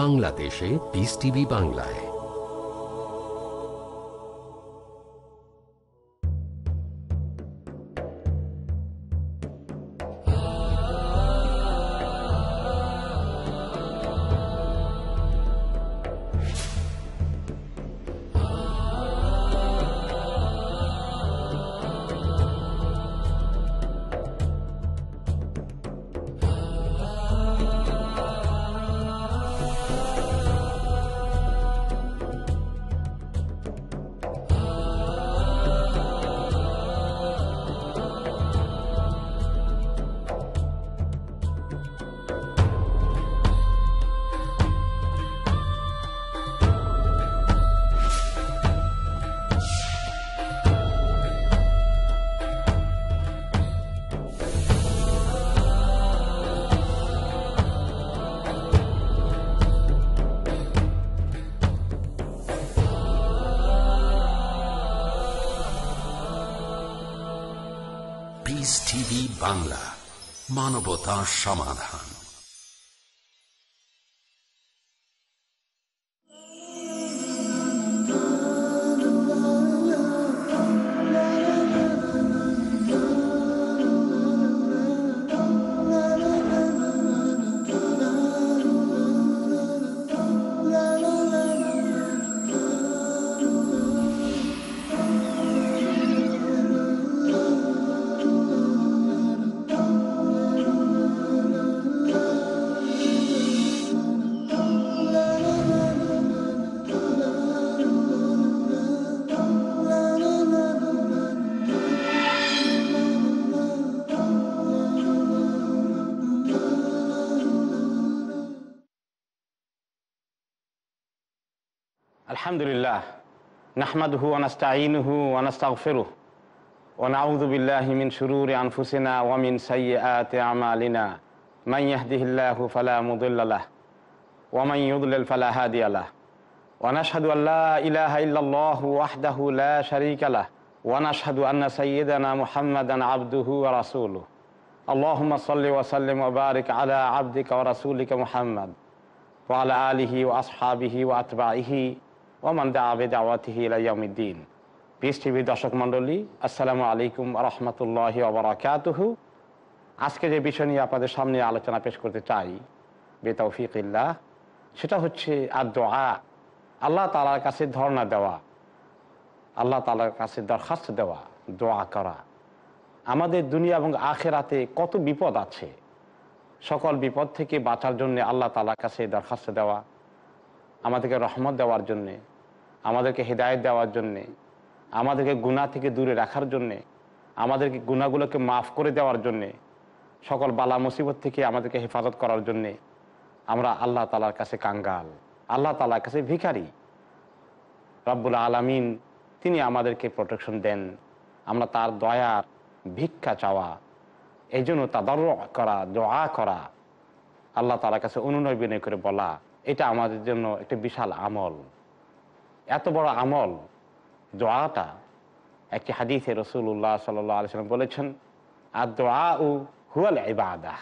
বাংলাদেশে বিস টিভি বাংলায় বাংলা মানবতা সমাধান الحمد لله نحمده ونستعينه ونستغفره ونعوذ بالله من شرور أنفسنا ومن سيئات أعمالنا من يهده الله فلا مضل له ومن يضلل فلا هادي له ونشهد أن لا إله إلا الله وحده لا شريك له ونشهد أن سيدنا محمدا عبده ورسوله اللهم صل وسلم وبارك على عبدك ورسولك محمد وعلى آله وأصحابه وأتباعه ওমান দা আবেদ দাওয়াতিহি পিস টিভি দর্শক মণ্ডলী আসসালামু আলাইকুম রহমতুল্লাহ আবরাকাতহু আজকে যে বিষয় নিয়ে আপনাদের সামনে আলোচনা পেশ করতে চাই বেতৌফিকিল্লাহ সেটা হচ্ছে আর দোয়া আল্লাহ তালার কাছে ধর্ণা দেওয়া আল্লাহ তালার কাছে দরখাস্ত দেওয়া দোয়া করা আমাদের দুনিয়া এবং আখেরাতে কত বিপদ আছে সকল বিপদ থেকে বাঁচার জন্য আল্লাহ তালার কাছে দরখাস্ত দেওয়া আমাদেরকে রহমত দেওয়ার জন্যে আমাদেরকে হৃদায়ত দেওয়ার জন্যে আমাদেরকে গুণা থেকে দূরে রাখার জন্যে আমাদেরকে গুণাগুলোকে মাফ করে দেওয়ার জন্যে সকল বালা মুসিবত থেকে আমাদেরকে হেফাজত করার জন্যে আমরা আল্লাহ তালার কাছে কাঙ্গাল আল্লাহ তালার কাছে ভিখারি রব্বুল আলমিন তিনি আমাদেরকে প্রোটেকশন দেন আমরা তার দয়ার ভিক্ষা চাওয়া এই জন্য তাদার করা দোয়া করা আল্লাহ তালার কাছে অনুনয় বিনয় করে বলা এটা আমাদের জন্য একটি বিশাল আমল এত বড় আমল দোয়াটা একটি হাদিসে রসুল্লাহ আলসালাম বলেছেন আর দোয়া ও হুয়াল এবাদা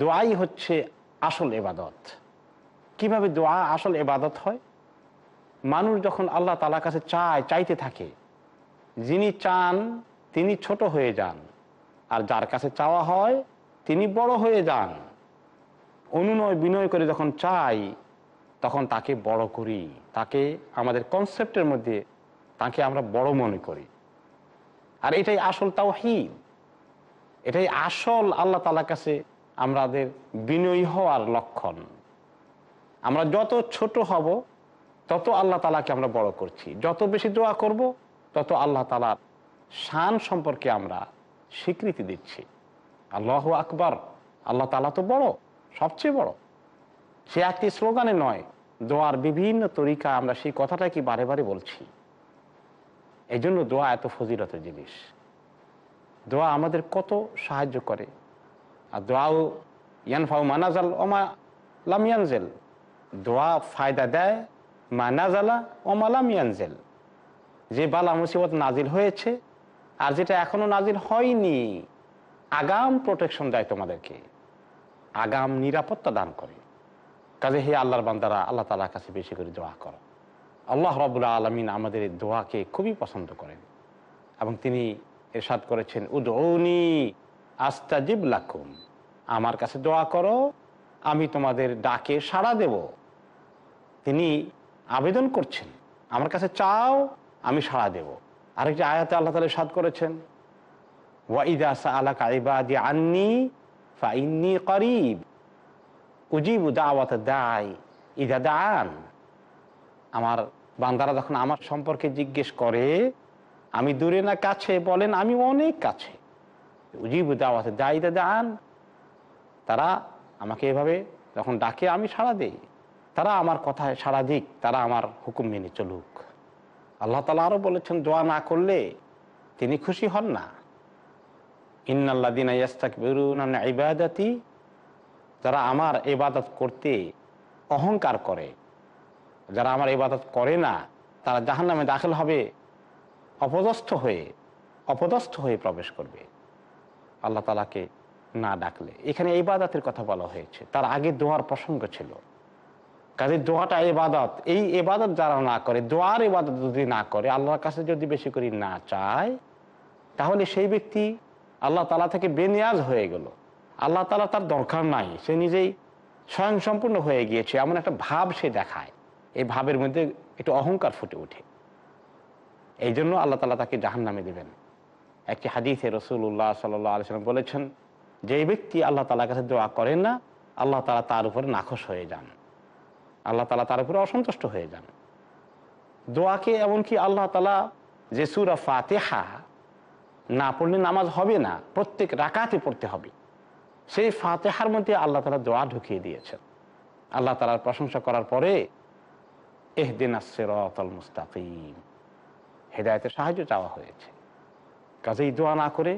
দোয়াই হচ্ছে আসল এবাদত কিভাবে দোয়া আসল এবাদত হয় মানুষ যখন আল্লাহ তালার কাছে চায় চাইতে থাকে যিনি চান তিনি ছোট হয়ে যান আর যার কাছে চাওয়া হয় তিনি বড় হয়ে যান অনুনয় বিনয় করে যখন চাই তখন তাকে বড় করি তাকে আমাদের কনসেপ্টের মধ্যে তাকে আমরা বড় মনে করি আর এটাই আসল তাও এটাই আসল আল্লাহ তালা কাছে আমাদের বিনয়ী হওয়ার লক্ষণ আমরা যত ছোট হব তত আল্লাহ তালাকে আমরা বড় করছি যত বেশি দোয়া করব তত আল্লাহ তালার শান সম্পর্কে আমরা স্বীকৃতি দিচ্ছি আল্লাহ আকবার আল্লাহ তালা তো বড় সবচেয়ে বড় সে একটি স্লোগানে নয় দোয়ার বিভিন্ন তরিকা আমরা সেই কথাটা কি বারে বারে বলছি এই জন্য দোয়া এত ফজিলতের জিনিস দোয়া আমাদের কত সাহায্য করে আর দোয়াও ইয়ানফাউ মানাজাল ওমা লামিয়ানজেল দোয়া ফায়দা দেয় মানাজালা ওমা লামিয়ানজেল যে বালা মুসিবত নাজিল হয়েছে আর যেটা এখনও নাজিল হয়নি আগাম প্রোটেকশন দেয় তোমাদেরকে আগাম নিরাপত্তা দান করে কাজে হে আল্লাহর বান্দারা আল্লাহ তালার কাছে বেশি করে দোয়া করো আল্লাহ রবুল্লা আলমিন আমাদের এই দোয়াকে খুবই পছন্দ করেন এবং তিনি এরশাদ করেছেন উদৌনি আস্তাজিব লাকুম আমার কাছে দোয়া করো আমি তোমাদের ডাকে সাড়া দেব তিনি আবেদন করছেন আমার কাছে চাও আমি সাড়া দেব আরেকটি আয়াতে আল্লাহ তালা সাদ করেছেন ওয়াইদা সা আলা কাইবাদি আন্নি ফাইন্নি করিব উজিবু দাওয়াত দায় ইদা দান আমার বান্দারা যখন আমার সম্পর্কে জিজ্ঞেস করে আমি দূরে না কাছে বলেন আমি অনেক কাছে উজিবু দাওয়াত দায় ইদা দান তারা আমাকে এভাবে যখন ডাকে আমি সাড়া দেই তারা আমার কথায় সাড়া দিক তারা আমার হুকুম মেনে চলুক আল্লাহ তালা আরও বলেছেন দোয়া না করলে তিনি খুশি হন না ইবাদাতি যারা আমার এবাদত করতে অহংকার করে যারা আমার এবাদত করে না তারা জাহান নামে দাখিল হবে অপদস্থ হয়ে অপদস্থ হয়ে প্রবেশ করবে আল্লাহ তালাকে না ডাকলে এখানে এবাদাতের কথা বলা হয়েছে তার আগে দোয়ার প্রসঙ্গ ছিল কাজে দোয়াটা এবাদত এই এবাদত যারা না করে দোয়ার এবাদত যদি না করে আল্লাহর কাছে যদি বেশি করে না চায় তাহলে সেই ব্যক্তি আল্লাহ তালা থেকে বেনিয়াজ হয়ে গেল আল্লাহ তালা তার দরকার নাই সে নিজেই স্বয়ংসম্পূর্ণ হয়ে গিয়েছে এমন একটা ভাব সে দেখায় এই ভাবের মধ্যে একটু অহংকার ফুটে ওঠে এই জন্য আল্লাহ তালা তাকে জাহান নামে দেবেন একটি হাদিসে রসুল্লাহ সাল্লাহ আলসালাম বলেছেন যে ব্যক্তি আল্লাহ তালার কাছে দোয়া করেন না আল্লাহ তালা তার উপরে নাখোশ হয়ে যান আল্লাহ তালা তার উপরে অসন্তুষ্ট হয়ে যান দোয়াকে এমনকি আল্লাহ তালা যে সুরা ফাতেহা না পড়লে নামাজ হবে না প্রত্যেক রাকাতে পড়তে হবে সেই ফাতেহার মধ্যে আল্লাহ তালা দোয়া ঢুকিয়ে দিয়েছেন আল্লাহ তালার প্রশংসা করার পরে এহদিন আসছে রতল মুস্তাকিম হেদায়তের সাহায্য চাওয়া হয়েছে কাজেই দোয়া না করে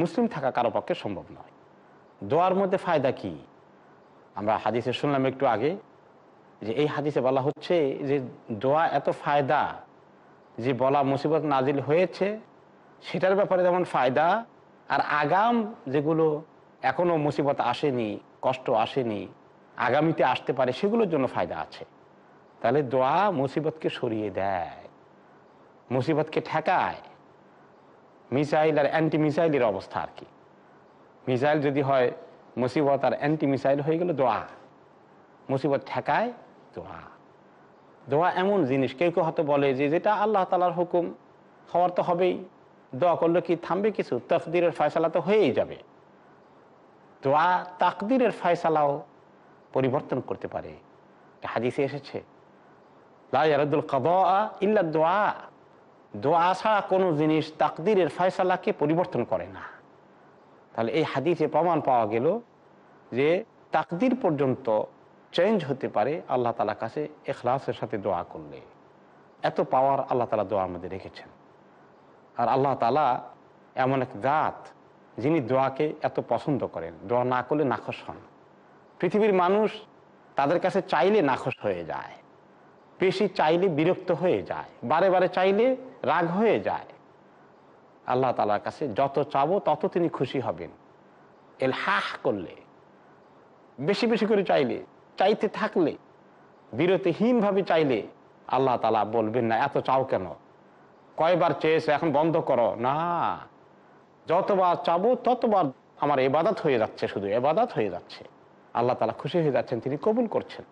মুসলিম থাকা কারো পক্ষে সম্ভব নয় দোয়ার মধ্যে ফায়দা কি আমরা হাদিসে শুনলাম একটু আগে যে এই হাদিসে বলা হচ্ছে যে দোয়া এত ফায়দা যে বলা মুসিবত নাজিল হয়েছে সেটার ব্যাপারে যেমন ফায়দা আর আগাম যেগুলো এখনও মুসিবত আসেনি কষ্ট আসেনি আগামীতে আসতে পারে সেগুলোর জন্য ফায়দা আছে তাহলে দোয়া মুসিবতকে সরিয়ে দেয় মুসিবতকে ঠেকায় মিসাইল আর অ্যান্টি মিসাইলের অবস্থা আর কি মিসাইল যদি হয় মুসিবত আর অ্যান্টি মিসাইল হয়ে গেল দোয়া মুসিবত ঠেকায় দোয়া দোয়া এমন জিনিস কেউ কেউ হয়তো বলে যে যেটা আল্লাহ তালার হুকুম হওয়ার তো হবেই দোয়া করলে কি থামবে কিছু তফদিরের ফয়সালা তো হয়েই যাবে দোয়া তাকদিরের ফয়সালাও পরিবর্তন করতে পারে হাদিসে এসেছে লাইয়ারদুল ইল্লা দোয়া দোয়া ছাড়া কোনো জিনিস তাকদিরের ফয়সালাকে পরিবর্তন করে না তাহলে এই হাদিসে প্রমাণ পাওয়া গেল যে তাকদির পর্যন্ত চেঞ্জ হতে পারে আল্লাহ তালা কাছে এখলাসের সাথে দোয়া করলে এত পাওয়ার আল্লাহ তালা দোয়ার আমাদের রেখেছেন আর আল্লাহ তালা এমন এক জাত যিনি দোয়াকে এত পছন্দ করেন দোয়া না করলে নাখস হন পৃথিবীর মানুষ তাদের কাছে চাইলে নাখস হয়ে যায় বেশি চাইলে বিরক্ত হয়ে যায় বারে বারে চাইলে রাগ হয়ে যায় আল্লাহ তালার কাছে যত চাবো তত তিনি খুশি হবেন এল এলহাহ করলে বেশি বেশি করে চাইলে চাইতে থাকলে বিরতিহীনভাবে চাইলে আল্লাহ তালা বলবেন না এত চাও কেন কয়বার চেয়েছে এখন বন্ধ করো না যতবার চাবো ততবার আমার এবাদাত হয়ে যাচ্ছে শুধু এবাদাত হয়ে যাচ্ছে আল্লাহ তালা খুশি হয়ে যাচ্ছেন তিনি কবুল করছেন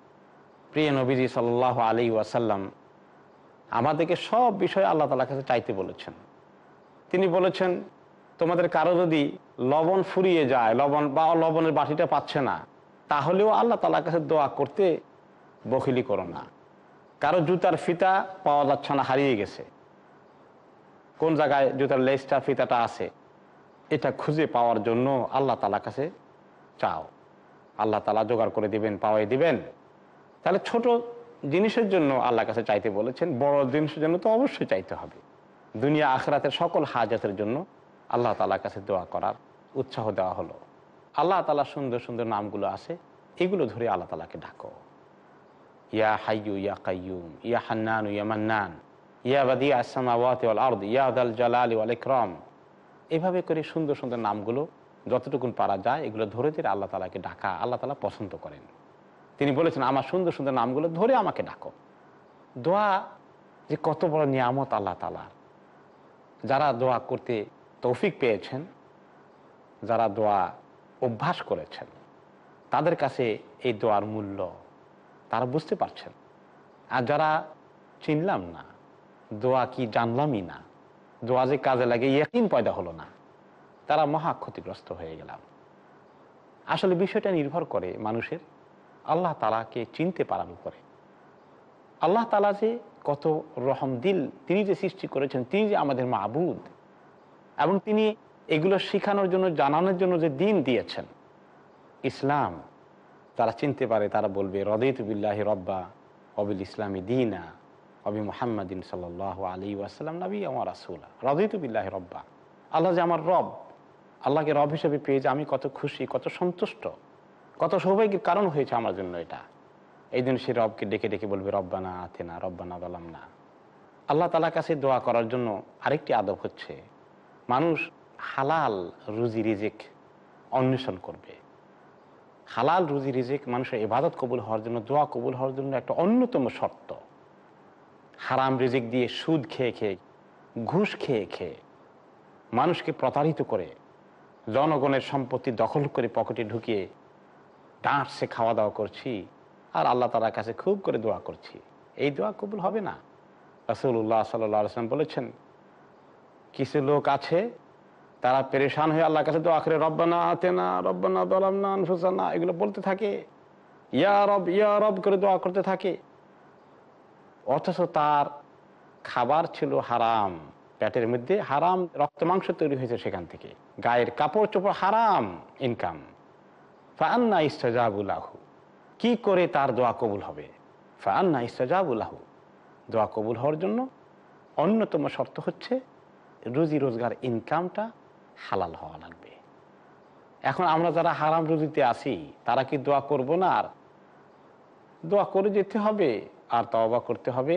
প্রিয় নবীজি সাল্লাহ আলী ওয়াসাল্লাম আমাদেরকে সব বিষয়ে আল্লাহ তালার কাছে চাইতে বলেছেন তিনি বলেছেন তোমাদের কারো যদি লবণ ফুরিয়ে যায় লবণ বা লবণের বাটিটা পাচ্ছে না তাহলেও আল্লাহ তালার কাছে দোয়া করতে বখিলি করো না কারো জুতার ফিতা পাওয়া যাচ্ছে না হারিয়ে গেছে কোন জায়গায় জুতার লেসটা ফিতাটা আছে এটা খুঁজে পাওয়ার জন্য আল্লাহ তালা কাছে চাও আল্লাহ তালা জোগাড় করে দিবেন পাওয়াই দিবেন তাহলে ছোট জিনিসের জন্য আল্লাহ কাছে চাইতে বলেছেন বড় জিনিসের জন্য তো অবশ্যই চাইতে হবে দুনিয়া আখরাতের সকল হাজাতের জন্য আল্লাহ তালা কাছে দোয়া করার উৎসাহ দেওয়া হলো আল্লাহ তালা সুন্দর সুন্দর নামগুলো আছে এগুলো ধরে আল্লাহ তালাকে ডাকো ইয়া হাইয়ু ইয়া কাইয়ুম ইয়া হান্নান ইয়া মান্নান এভাবে করে সুন্দর সুন্দর নামগুলো যতটুকুন পারা যায় এগুলো ধরে ধরে আল্লাহ তালাকে ডাকা আল্লাহ তালা পছন্দ করেন তিনি বলেছেন আমার সুন্দর সুন্দর নামগুলো ধরে আমাকে ডাকো দোয়া যে কত বড় নিয়ামত আল্লাহ তালার যারা দোয়া করতে তৌফিক পেয়েছেন যারা দোয়া অভ্যাস করেছেন তাদের কাছে এই দোয়ার মূল্য তারা বুঝতে পারছেন আর যারা চিনলাম না দোয়া কি জানলামই না দোয়া যে কাজে লাগে ইয়কিন পয়দা হলো না তারা মহা ক্ষতিগ্রস্ত হয়ে গেলাম আসলে বিষয়টা নির্ভর করে মানুষের আল্লাহ তালাকে চিনতে পারার উপরে আল্লাহ তালা যে কত রহম দিল তিনি যে সৃষ্টি করেছেন তিনি যে আমাদের মাবুদ এবং তিনি এগুলো শেখানোর জন্য জানানোর জন্য যে দিন দিয়েছেন ইসলাম তারা চিনতে পারে তারা বলবে রদিত বিল্লাহি রব্বা অবিল ইসলামী দিনা আবি মোহাম্মদিন সাল আলী ওয়াসালাম নবী আমার রাসুল্লাহ রদিতুবিল্লাহ রব্বা আল্লাহ যে আমার রব আল্লাহকে রব হিসেবে পেয়ে যে আমি কত খুশি কত সন্তুষ্ট কত সৌভাগ্যের কারণ হয়েছে আমার জন্য এটা এই জন্য সে রবকে ডেকে ডেকে বলবে রব্বানা না রব্বানা গলাম না আল্লাহ তালার কাছে দোয়া করার জন্য আরেকটি আদব হচ্ছে মানুষ হালাল রুজি রিজিক অন্বেষণ করবে হালাল রুজি রিজিক মানুষের ইবাদত কবুল হওয়ার জন্য দোয়া কবুল হওয়ার জন্য একটা অন্যতম শর্ত হারাম রিজিক দিয়ে সুদ খেয়ে খেয়ে ঘুষ খেয়ে খেয়ে মানুষকে প্রতারিত করে জনগণের সম্পত্তি দখল করে পকেটে ঢুকিয়ে সে খাওয়া দাওয়া করছি আর আল্লাহ তালার কাছে খুব করে দোয়া করছি এই দোয়া কবুল হবে না রসুল্লাহ সাল্লাম বলেছেন কিছু লোক আছে তারা পেরেশান হয়ে আল্লাহ কাছে দোয়া করে রব্বানা না রব্বানা দলাম না এগুলো বলতে থাকে ইয়া রব ইয়া রব করে দোয়া করতে থাকে অথচ তার খাবার ছিল হারাম পেটের মধ্যে হারাম রক্ত মাংস তৈরি হয়েছে সেখান থেকে গায়ের কাপড় চোপড় হারাম ইনকাম ফান্না ইস্তজাবুলাহু কি করে তার দোয়া কবুল হবে ফান্না ইস্তজাবুলাহু দোয়া কবুল হওয়ার জন্য অন্যতম শর্ত হচ্ছে রুজি রোজগার ইনকামটা হালাল হওয়া লাগবে এখন আমরা যারা হারাম রুজিতে আসি তারা কি দোয়া করব না আর দোয়া করে যেতে হবে আর তওবা করতে হবে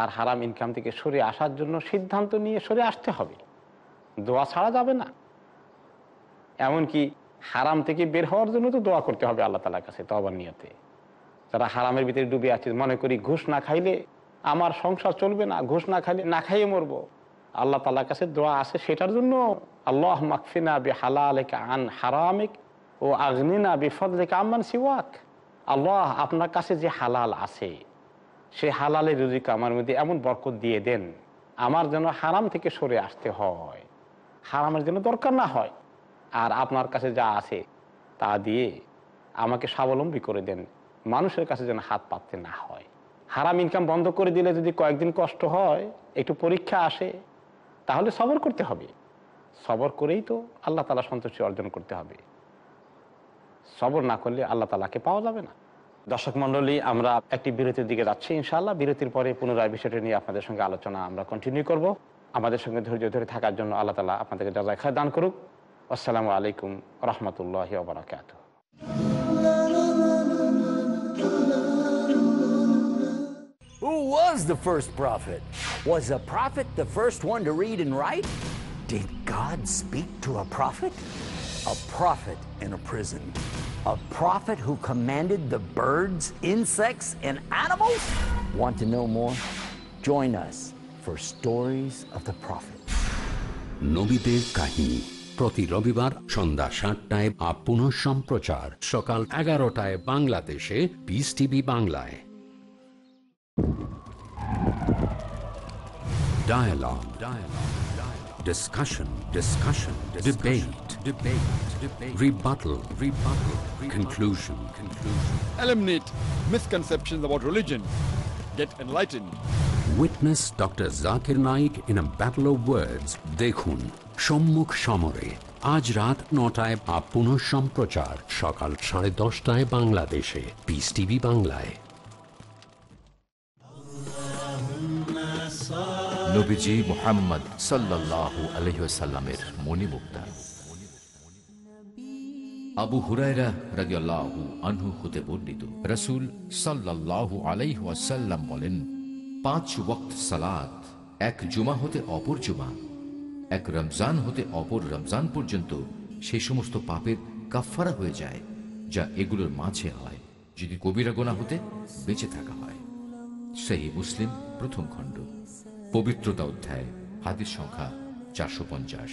আর হারাম ইনকাম থেকে সরে আসার জন্য সিদ্ধান্ত নিয়ে সরে আসতে হবে দোয়া ছাড়া যাবে না এমনকি হারাম থেকে বের হওয়ার জন্য তো দোয়া করতে হবে আল্লাহ তালার কাছে তবার নিয়তে যারা হারামের ভিতরে ডুবে আছে মনে করি ঘুষ না খাইলে আমার সংসার চলবে না ঘুষ না খাইলে না খাইয়ে মরব আল্লাহ তালার কাছে দোয়া আছে সেটার জন্য আল্লাহ মাকফিনা বে হালালে আন হারামিক ও আগ্নিনা বেফদলেক আমান সিওয়াক আল্লাহ আপনার কাছে যে হালাল আছে সেই হালালে রুজিকে আমার মধ্যে এমন বরকত দিয়ে দেন আমার যেন হারাম থেকে সরে আসতে হয় হারামের যেন দরকার না হয় আর আপনার কাছে যা আছে তা দিয়ে আমাকে স্বাবলম্বী করে দেন মানুষের কাছে যেন হাত পাততে না হয় হারাম ইনকাম বন্ধ করে দিলে যদি কয়েকদিন কষ্ট হয় একটু পরীক্ষা আসে তাহলে সবর করতে হবে সবর করেই তো আল্লাহ তালা সন্তুষ্টি অর্জন করতে হবে সবর না করলে আল্লাহ তালাকে পাওয়া যাবে না দর্শক মন্ডলী আমরা একটি বিরতির দিকে যাচ্ছি ইনশাল্লাহ বিরতির পরে পুনরায় বিষয়টি নিয়ে আপনাদের সঙ্গে আলোচনা আমরা কন্টিনিউ করব আমাদের সঙ্গে ধৈর্য ধরে থাকার জন্য আল্লাহ তালা আপনাদেরকে যাজায় খায় দান করুক আসসালামু আলাইকুম রহমতুল্লাহ ওবরাকাত Who was the first prophet? Was a prophet the first one to read and write? Did God speak to a prophet? a prophet in a prison. A prophet who commanded the birds, insects, and animals? Want to know more? Join us for Stories of the Prophet. নবীদের কাহিনী প্রতি রবিবার সন্ধ্যা সাতটায় আপন সম্প্রচার সকাল এগারোটায় বাংলাদেশে পিস টিভি বাংলায় Dialogue. Dialogue. Discussion. Discussion. Discussion. Debate. debate, debate rebuttal, rebuttal, rebuttal conclusion, conclusion, eliminate misconceptions about religion, get enlightened. Witness Dr. Zakir Naik in a battle of words. Dekhun, সম্মুখ সমরে আজ রাত নটায় বা পুনঃ সম্প্রচার সকাল সাড়ে দশটায় বাংলাদেশে পিস টিভি বাংলায় নবীজি মোহাম্মদ সাল্লাহ আলহ্লামের মণিমুক্তা আবু হুরায়রা রাজিয়াল্লাহু আনহু হতে বর্ণিত রসুল সাল্লাহ আলাইহাসাল্লাম বলেন পাঁচ ওক্ত সালাত এক জুমা হতে অপর জুমা এক রমজান হতে অপর রমজান পর্যন্ত সেই সমস্ত পাপের কাফারা হয়ে যায় যা এগুলোর মাঝে হয় যদি কবিরা গোনা হতে বেঁচে থাকা হয় সেই মুসলিম প্রথম খণ্ড পবিত্রতা অধ্যায় হাতির সংখ্যা চারশো পঞ্চাশ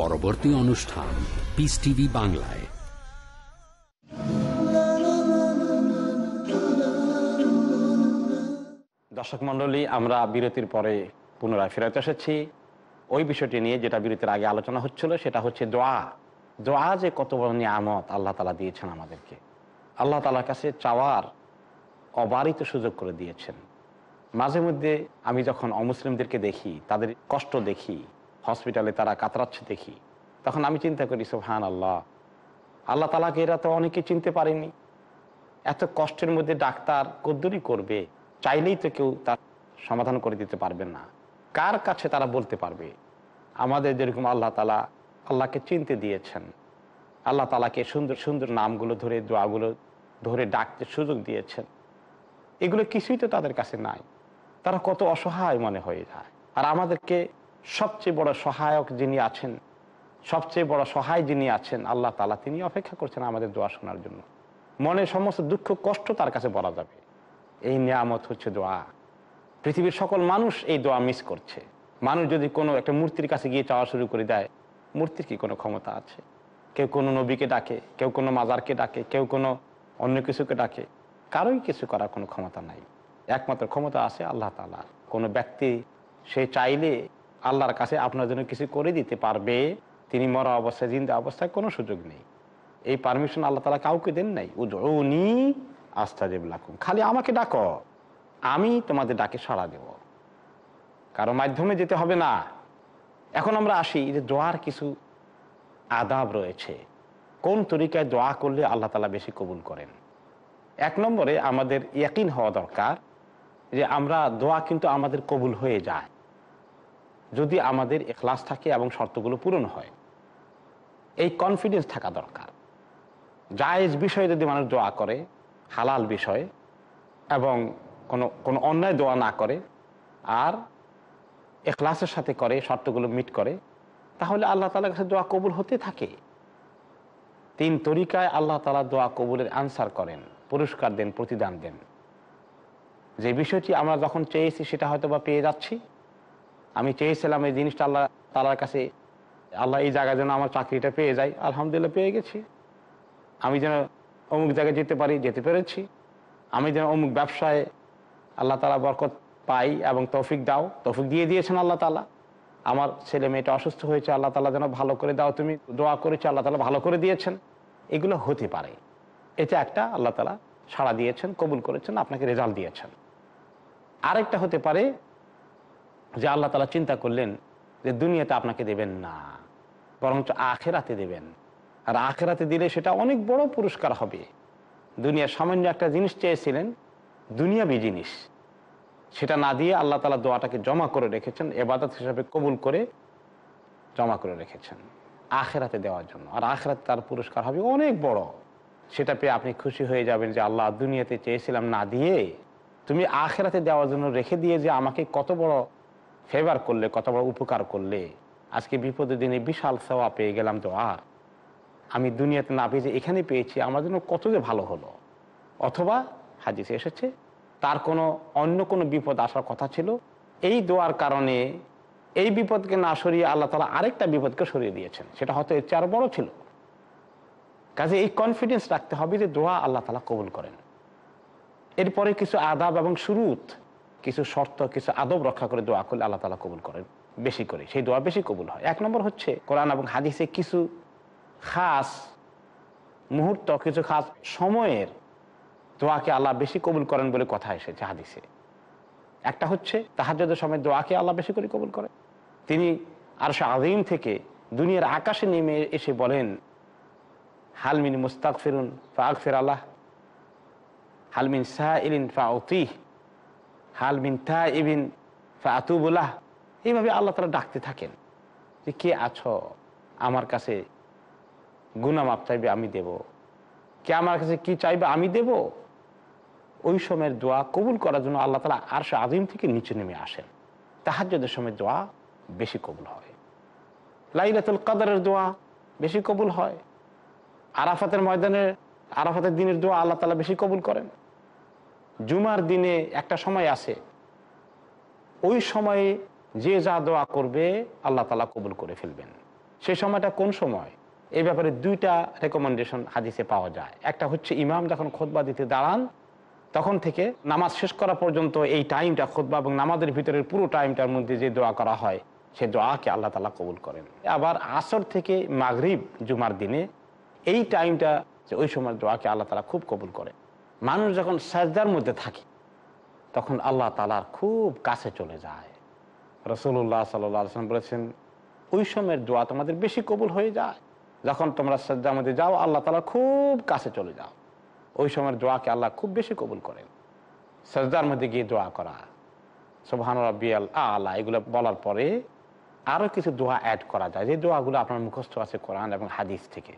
পরবর্তী অনুষ্ঠান পিস টিভি বাংলায় দর্শক মন্ডলী আমরা বিরতির পরে পুনরায় ফেরত এসেছি ওই বিষয়টি নিয়ে যেটা বিরতির আগে আলোচনা হচ্ছিল সেটা হচ্ছে দোয়া দোয়া যে কত বড় নিয়ামত আল্লাহ তালা দিয়েছেন আমাদেরকে আল্লাহ তালার কাছে চাওয়ার অবারিত সুযোগ করে দিয়েছেন মাঝে মধ্যে আমি যখন অমুসলিমদেরকে দেখি তাদের কষ্ট দেখি হসপিটালে তারা কাতরাচ্ছে দেখি তখন আমি চিন্তা করি সোহান আল্লাহ আল্লাহ তালাকে এরা তো অনেকে চিনতে পারেনি এত কষ্টের মধ্যে ডাক্তার কদ্দুরি করবে চাইলেই তো কেউ তার সমাধান করে দিতে পারবে না কার কাছে তারা বলতে পারবে আমাদের যেরকম আল্লাহ তালা আল্লাহকে চিনতে দিয়েছেন আল্লাহ তালাকে সুন্দর সুন্দর নামগুলো ধরে দোয়াগুলো ধরে ডাকতে সুযোগ দিয়েছেন এগুলো কিছুই তো তাদের কাছে নাই তারা কত অসহায় মনে হয়ে যায় আর আমাদেরকে সবচেয়ে বড় সহায়ক যিনি আছেন সবচেয়ে বড় সহায় যিনি আছেন আল্লাহ তালা তিনি অপেক্ষা করছেন আমাদের দোয়া শোনার জন্য মনে সমস্ত দুঃখ কষ্ট তার কাছে বলা যাবে এই নিয়ামত হচ্ছে দোয়া পৃথিবীর সকল মানুষ এই দোয়া মিস করছে মানুষ যদি কোনো একটা মূর্তির কাছে গিয়ে চাওয়া শুরু করে দেয় মূর্তির কি কোনো ক্ষমতা আছে কেউ কোনো নবীকে ডাকে কেউ কোনো মাজারকে ডাকে কেউ কোনো অন্য কিছুকে ডাকে কারোই কিছু করার কোনো ক্ষমতা নাই একমাত্র ক্ষমতা আছে আল্লাহ তালা কোনো ব্যক্তি সে চাইলে আল্লাহর কাছে আপনার জন্য কিছু করে দিতে পারবে তিনি মরা অবস্থায় জিন্দা অবস্থায় কোনো সুযোগ নেই এই পারমিশন আল্লাহ তালা কাউকে দেন নাই উনি দেব লাকুম খালি আমাকে ডাক আমি তোমাদের ডাকে সাড়া দেব কারো মাধ্যমে যেতে হবে না এখন আমরা আসি যে দোয়ার কিছু আদাব রয়েছে কোন তরিকায় দোয়া করলে আল্লাহ তালা বেশি কবুল করেন এক নম্বরে আমাদের ইয়াকিন হওয়া দরকার যে আমরা দোয়া কিন্তু আমাদের কবুল হয়ে যায় যদি আমাদের এখলাস থাকে এবং শর্তগুলো পূরণ হয় এই কনফিডেন্স থাকা দরকার জায়েজ বিষয়ে যদি মানুষ দোয়া করে হালাল বিষয়ে এবং কোনো কোনো অন্যায় দোয়া না করে আর এখলাসের সাথে করে শর্তগুলো মিট করে তাহলে আল্লাহ তালার কাছে দোয়া কবুল হতে থাকে তিন তরিকায় আল্লাহ তালা দোয়া কবুলের আনসার করেন পুরস্কার দেন প্রতিদান দেন যে বিষয়টি আমরা যখন চেয়েছি সেটা হয়তো বা পেয়ে যাচ্ছি আমি চেয়েছিলাম এই জিনিসটা আল্লাহ তালার কাছে আল্লাহ এই জায়গায় যেন আমার চাকরিটা পেয়ে যায় আলহামদুলিল্লাহ পেয়ে গেছি আমি যেন অমুক জায়গায় যেতে পারি যেতে পেরেছি আমি যেন অমুক ব্যবসায় আল্লাহ তালা বরকত পাই এবং তৌফিক দাও তৌফিক দিয়ে দিয়েছেন আল্লাহ তালা আমার ছেলে মেয়েটা অসুস্থ হয়েছে আল্লাহ তালা যেন ভালো করে দাও তুমি দোয়া করেছো আল্লাহ তালা ভালো করে দিয়েছেন এগুলো হতে পারে এটা একটা আল্লাহ তালা সাড়া দিয়েছেন কবুল করেছেন আপনাকে রেজাল্ট দিয়েছেন আরেকটা হতে পারে যে আল্লাহ তালা চিন্তা করলেন যে দুনিয়াতে আপনাকে দেবেন না বরঞ্চ আখেরাতে দেবেন আর আখেরাতে দিলে সেটা অনেক বড় পুরস্কার হবে দুনিয়ার সামান্য একটা জিনিস চেয়েছিলেন দুনিয়াবি জিনিস সেটা না দিয়ে আল্লাহ তালা দোয়াটাকে জমা করে রেখেছেন এবাদত হিসাবে কবুল করে জমা করে রেখেছেন আখেরাতে দেওয়ার জন্য আর আখেরাতে তার পুরস্কার হবে অনেক বড় সেটা পেয়ে আপনি খুশি হয়ে যাবেন যে আল্লাহ দুনিয়াতে চেয়েছিলাম না দিয়ে তুমি আখেরাতে দেওয়ার জন্য রেখে দিয়ে যে আমাকে কত বড় ফেভার করলে কত বড় উপকার করলে আজকে বিপদের দিনে বিশাল সেবা পেয়ে গেলাম তো আর আমি দুনিয়াতে না যে এখানে পেয়েছি আমার জন্য কত যে ভালো হলো অথবা হাজি এসেছে তার কোনো অন্য কোনো বিপদ আসার কথা ছিল এই দোয়ার কারণে এই বিপদকে না সরিয়ে আল্লাহ তালা আরেকটা বিপদকে সরিয়ে দিয়েছেন সেটা হয়তো এর চেয়ে বড় ছিল কাজে এই কনফিডেন্স রাখতে হবে যে দোয়া আল্লাহ তালা কবুল করেন এরপরে কিছু আদাব এবং শুরুত কিছু শর্ত কিছু আদব রক্ষা করে দোয়া করলে আল্লাহ তালা কবুল করেন বেশি করে সেই দোয়া বেশি কবুল হয় এক নম্বর হচ্ছে কোরআন এবং হাদিসে কিছু খাস মুহূর্ত কিছু খাস সময়ের দোয়াকে আল্লাহ বেশি কবুল করেন বলে কথা এসেছে হাদিসে একটা হচ্ছে যদি সময় দোয়াকে আল্লাহ বেশি করে কবুল করে তিনি আর আজিম থেকে দুনিয়ার আকাশে নেমে এসে বলেন হালমিন মুস্তাক ফিরুন ফা ফের আল্লাহ হালমিন সাহা ইলিন ফা অতিহ হাল তা ইবিন ফাতুবুল্লাহ এইভাবে আল্লাহ তারা ডাকতে থাকেন যে কে আছো আমার কাছে গুনা মাপ চাইবে আমি দেব কে আমার কাছে কি চাইবে আমি দেব ওই সময়ের দোয়া কবুল করার জন্য আল্লাহ তালা আর সে আজিম থেকে নিচে নেমে আসেন তাহার যদি সময় দোয়া বেশি কবুল হয় লাইলাতুল কাদারের দোয়া বেশি কবুল হয় আরাফাতের ময়দানের আরাফাতের দিনের দোয়া আল্লাহ তালা বেশি কবুল করেন জুমার দিনে একটা সময় আছে ওই সময়ে যে যা দোয়া করবে আল্লাহ তালা কবুল করে ফেলবেন সেই সময়টা কোন সময় এই ব্যাপারে দুইটা রেকমেন্ডেশন হাদিসে পাওয়া যায় একটা হচ্ছে ইমাম যখন খোদবা দিতে দাঁড়ান তখন থেকে নামাজ শেষ করা পর্যন্ত এই টাইমটা খোদবা এবং নামাজের ভিতরের পুরো টাইমটার মধ্যে যে দোয়া করা হয় সে দোয়াকে আল্লাহ তালা কবুল করেন আবার আসর থেকে মাগরিব জুমার দিনে এই টাইমটা ওই সময় দোয়াকে আল্লাহ তালা খুব কবুল করেন মানুষ যখন সাজদার মধ্যে থাকে তখন আল্লাহ তালার খুব কাছে চলে যায় রসুল্লাহ সাল্লাম বলেছেন ওই সময়ের দোয়া তোমাদের বেশি কবুল হয়ে যায় যখন তোমরা সাজ্জার মধ্যে যাও আল্লাহ তালা খুব কাছে চলে যাও ওই সময়ের দোয়াকে আল্লাহ খুব বেশি কবুল করেন সাজদার মধ্যে গিয়ে দোয়া করা সোহান রব্বিয়াল আল্লাহ এগুলো বলার পরে আরও কিছু দোয়া অ্যাড করা যায় যে দোয়াগুলো আপনার মুখস্থ আছে কোরআন এবং হাদিস থেকে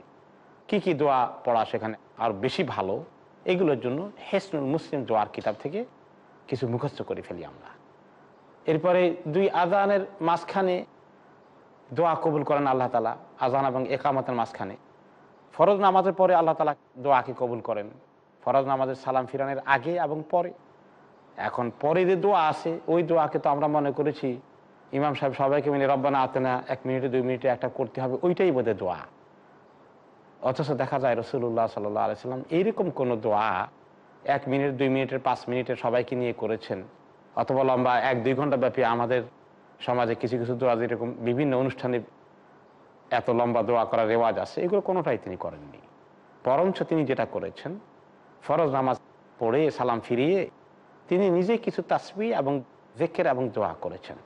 কি কি দোয়া পড়া সেখানে আর বেশি ভালো এগুলোর জন্য হেসনুল মুসলিম দোয়ার কিতাব থেকে কিছু মুখস্থ করে ফেলি আমরা এরপরে দুই আজানের মাঝখানে দোয়া কবুল করেন আল্লাহ তালা আজান এবং একামতের মাঝখানে ফরজ নামাজের পরে আল্লাহ তালা দোয়াকে কবুল করেন ফরজ নামাজের সালাম ফিরানের আগে এবং পরে এখন পরে যে দোয়া আছে ওই দোয়াকে তো আমরা মনে করেছি ইমাম সাহেব সবাইকে মিলে রব্বানা আতেনা এক মিনিটে দুই মিনিটে একটা করতে হবে ওইটাই বোধহয় দোয়া অথচ দেখা যায় রসুল্লাহ সাল্লাহ আলাইসাল্লাম এইরকম কোনো দোয়া এক মিনিট দুই মিনিটের পাঁচ মিনিটের সবাইকে নিয়ে করেছেন অথবা লম্বা এক দুই ঘন্টা ব্যাপী আমাদের সমাজে কিছু কিছু দোয়া যেরকম বিভিন্ন অনুষ্ঠানে এত লম্বা দোয়া করার রেওয়াজ আছে এগুলো কোনোটাই তিনি করেননি বরঞ্চ তিনি যেটা করেছেন ফরজ নামাজ পড়ে সালাম ফিরিয়ে তিনি নিজে কিছু তাসবি এবং জেকের এবং দোয়া করেছেন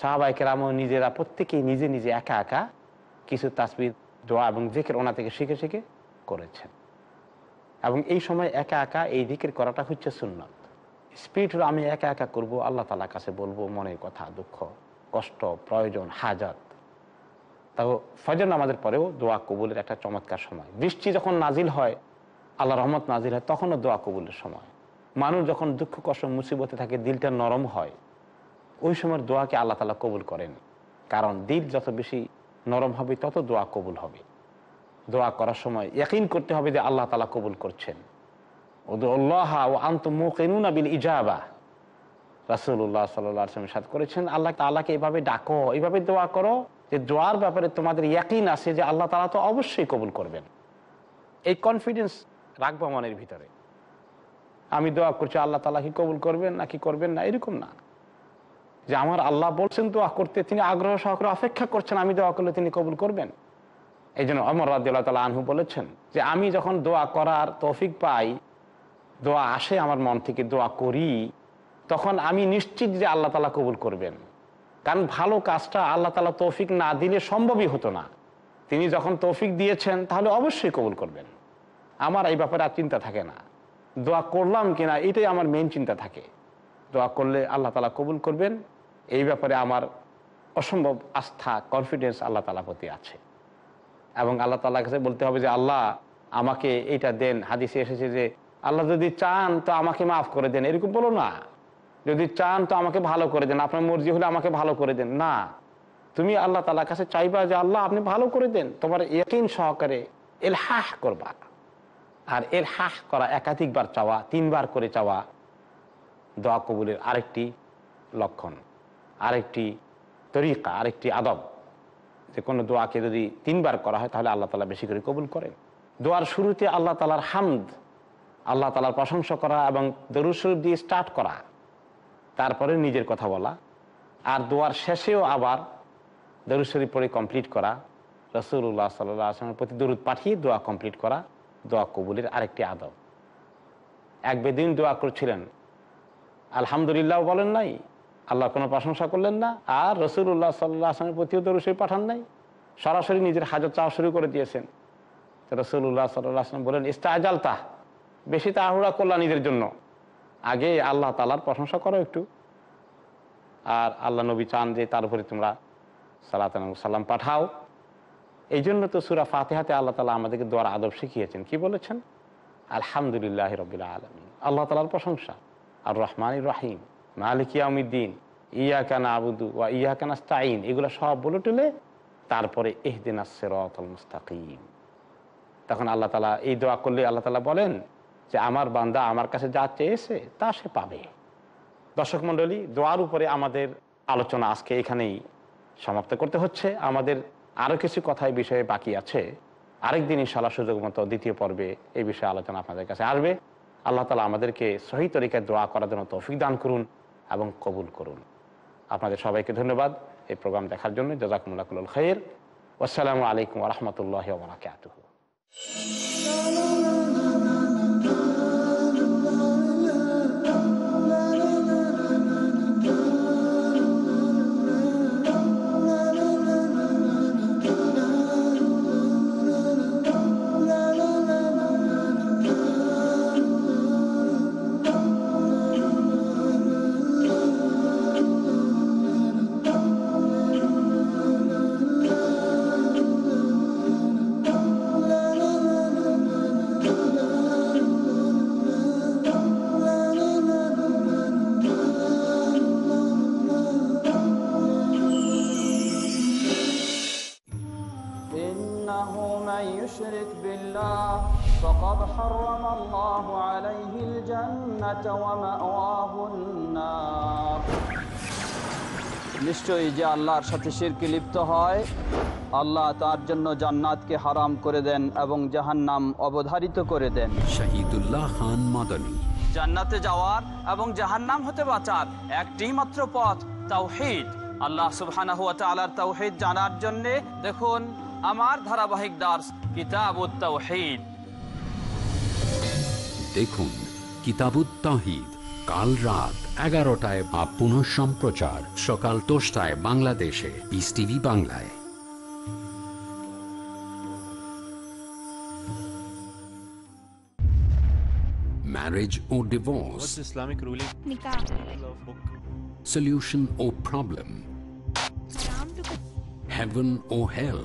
সাহাবাইকেরাম নিজেরা প্রত্যেকেই নিজে নিজে একা একা কিছু তাসবির দোয়া এবং জিকির ওনা থেকে শিখে শিখে করেছেন এবং এই সময় একা একা এই দিকের করাটা হচ্ছে সুন্নত স্পিড হলো আমি একা একা করব আল্লাহ তালার কাছে বলবো মনের কথা দুঃখ কষ্ট প্রয়োজন হাজাত তাও ফজর আমাদের পরেও দোয়া কবুলের একটা চমৎকার সময় বৃষ্টি যখন নাজিল হয় আল্লাহ রহমত নাজিল হয় তখনও দোয়া কবুলের সময় মানুষ যখন দুঃখ কষ্ট মুসিবতে থাকে দিলটা নরম হয় ওই সময় দোয়াকে আল্লাহ তালা কবুল করেন কারণ দিল যত বেশি নরম হবে তত দোয়া কবুল হবে দোয়া করার সময় ইয়াকিন করতে হবে যে আল্লাহ তালা কবুল করছেন ওদুল্লাহা ও আন্ত মুকেনুন বিল ইজাবা রাসুল্লাহ সাল্লাম সাথ করেছেন আল্লাহ তালাকে এভাবে ডাকো এভাবে দোয়া করো যে দোয়ার ব্যাপারে তোমাদের ইয়াকিন আছে যে আল্লাহ তালা তো অবশ্যই কবুল করবেন এই কনফিডেন্স রাখবো মনের ভিতরে আমি দোয়া করছি আল্লাহ তালা কি কবুল করবেন নাকি করবেন না এরকম না যে আমার আল্লাহ বলছেন দোয়া করতে তিনি আগ্রহ সহকারে অপেক্ষা করছেন আমি দোয়া করলে তিনি কবুল করবেন এই জন্য অমর রাজ্লা তালা আনহু বলেছেন যে আমি যখন দোয়া করার তৌফিক পাই দোয়া আসে আমার মন থেকে দোয়া করি তখন আমি নিশ্চিত যে আল্লাহ তালা কবুল করবেন কারণ ভালো কাজটা আল্লাহ তালা তৌফিক না দিলে সম্ভবই হতো না তিনি যখন তৌফিক দিয়েছেন তাহলে অবশ্যই কবুল করবেন আমার এই ব্যাপারে আর চিন্তা থাকে না দোয়া করলাম কিনা এটাই আমার মেন চিন্তা থাকে দোয়া করলে আল্লাহ তালা কবুল করবেন এই ব্যাপারে আমার অসম্ভব আস্থা কনফিডেন্স আল্লাহ তালা প্রতি আছে এবং আল্লাহ তালা কাছে বলতে হবে যে আল্লাহ আমাকে এইটা দেন হাদিসে এসেছে যে আল্লাহ যদি চান তো আমাকে মাফ করে দেন এরকম বলো না যদি চান তো আমাকে ভালো করে দেন আপনার মর্জি হলে আমাকে ভালো করে দেন না তুমি আল্লাহ তালা কাছে চাইবা যে আল্লাহ আপনি ভালো করে দেন তোমার একইন সহকারে এলহাহ করবা আর এলহাহ করা একাধিকবার চাওয়া তিনবার করে চাওয়া দোয়া কবুলের আরেকটি লক্ষণ আরেকটি তরিকা আরেকটি আদব যে কোনো দোয়াকে যদি তিনবার করা হয় তাহলে আল্লাহ তালা বেশি করে কবুল করেন দোয়ার শুরুতে আল্লাহ তালার হামদ আল্লাহ তালার প্রশংসা করা এবং দরুসরূপ দিয়ে স্টার্ট করা তারপরে নিজের কথা বলা আর দোয়ার শেষেও আবার দরুদ শরীফ কমপ্লিট করা রসুল্লাহ সাল্লাহ আসলামের প্রতি দরুদ পাঠিয়ে দোয়া কমপ্লিট করা দোয়া কবুলের আরেকটি আদব এক বেদিন দোয়া করছিলেন আলহামদুলিল্লাহ বলেন নাই আল্লাহ কোনো প্রশংসা করলেন না আর রসুল্লাহ সাল্লাহ আসলামের প্রতিও রসুই পাঠান নাই সরাসরি নিজের হাজত চাওয়া শুরু করে দিয়েছেন রসুল্লাহ সাল্লাহ আসলাম বলেন ইস্তাজাল তাহ বেশি তাহুড়া করলা নিজের জন্য আগে আল্লাহ তালার প্রশংসা করো একটু আর আল্লাহ নবী চান যে তার উপরে তোমরা সালাত সাল্লাম পাঠাও এই জন্য তো সুরা ফাতেহাতে আল্লাহ তালা আমাদেরকে দোয়ার আদব শিখিয়েছেন কি বলেছেন আলহামদুলিল্লাহ রবিল্লা আলম আল্লাহ তালার প্রশংসা আর রহমান রাহিম মালিক ইয়ামুদ্দিন ইয়া কানা আবুদু ওয়া ইয়া কানাস্তাইন এগুলো সব বলে টুলে তারপরে এহদিন আসছে রতল মুস্তাকিম তখন আল্লাহ তালা এই দোয়া করলে আল্লাহ তালা বলেন যে আমার বান্দা আমার কাছে যা চেয়েছে তা সে পাবে দর্শক মণ্ডলী দোয়ার উপরে আমাদের আলোচনা আজকে এখানেই সমাপ্ত করতে হচ্ছে আমাদের আরও কিছু কথায় বিষয়ে বাকি আছে আরেকদিন ইনশাল্লাহ সুযোগ মতো দ্বিতীয় পর্বে এই বিষয়ে আলোচনা আপনাদের কাছে আসবে আল্লাহ তালা আমাদেরকে সহি তরিকায় দোয়া করার জন্য তৌফিক দান করুন এবং কবুল করুন আপনাদের সবাইকে ধন্যবাদ এই প্রোগ্রাম দেখার জন্য জজাকুল্লাহ খৈর আসসালামু আলাইকুম রহমতুল্লাহ বরাকাত من يشرك بالله فقد حرم الله عليه الجنة ومأواه النار নিশ্চয়ই যে আল্লাহর সাথে শিরকে লিপ্ত হয় আল্লাহ তার জন্য জান্নাতকে হারাম করে দেন এবং নাম অবধারিত করে দেন খান জান্নাতে যাওয়ার এবং নাম হতে বাঁচার একটি মাত্র পথ তাও আল্লাহ সুবাহ জানার জন্য দেখুন আমার ধারাবাহিক দাস কিতাব দেখুন কিতাবুত্তাহিদ কাল রাত এগারোটায় বা পুনঃ সম্প্রচার সকাল দশটায় বাংলাদেশে বিস টিভি বাংলায় marriage or divorce? What's Islamic ruling? Nikah. Solution or problem? Heaven or hell?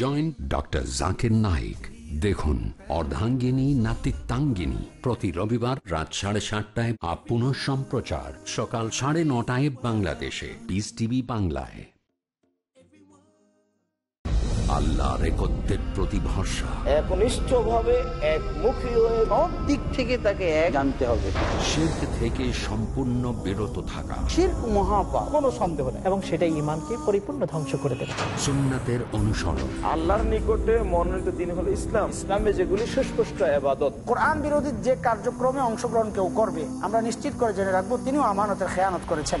Joint doctor Zakir Naik দেখুন অর্ধাঙ্গিনী নাতিত্বাঙ্গিনী প্রতি রবিবার রাত সাড়ে সাতটায় আপ সম্প্রচার সকাল সাড়ে নটায় বাংলাদেশে বিস টিভি বাংলায় আল্লাহর একত্রের প্রতি ভরসা একনিষ্ঠ ভাবে দিক থেকে তাকে হবে থেকে সম্পূর্ণ বিরত থাকা এবং ইমানকে পরিপূর্ণ ধ্বংস করে অনুসরণ আল্লাহর মনোনীত দিন ইসলাম যেগুলি কোরআন বিরোধী যে কার্যক্রমে অংশগ্রহণ কেউ করবে আমরা নিশ্চিত করে জেনে রাখবো তিনিও আমানতের খেয়ানত করেছেন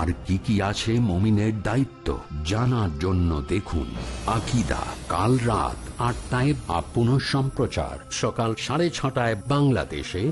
আর কি কি আছে মমিনের দায়িত্ব জানার জন্য দেখুন আকিদা কাল রাত আটটায় আপন সম্প্রচার সকাল সাড়ে ছটায় বাংলাদেশে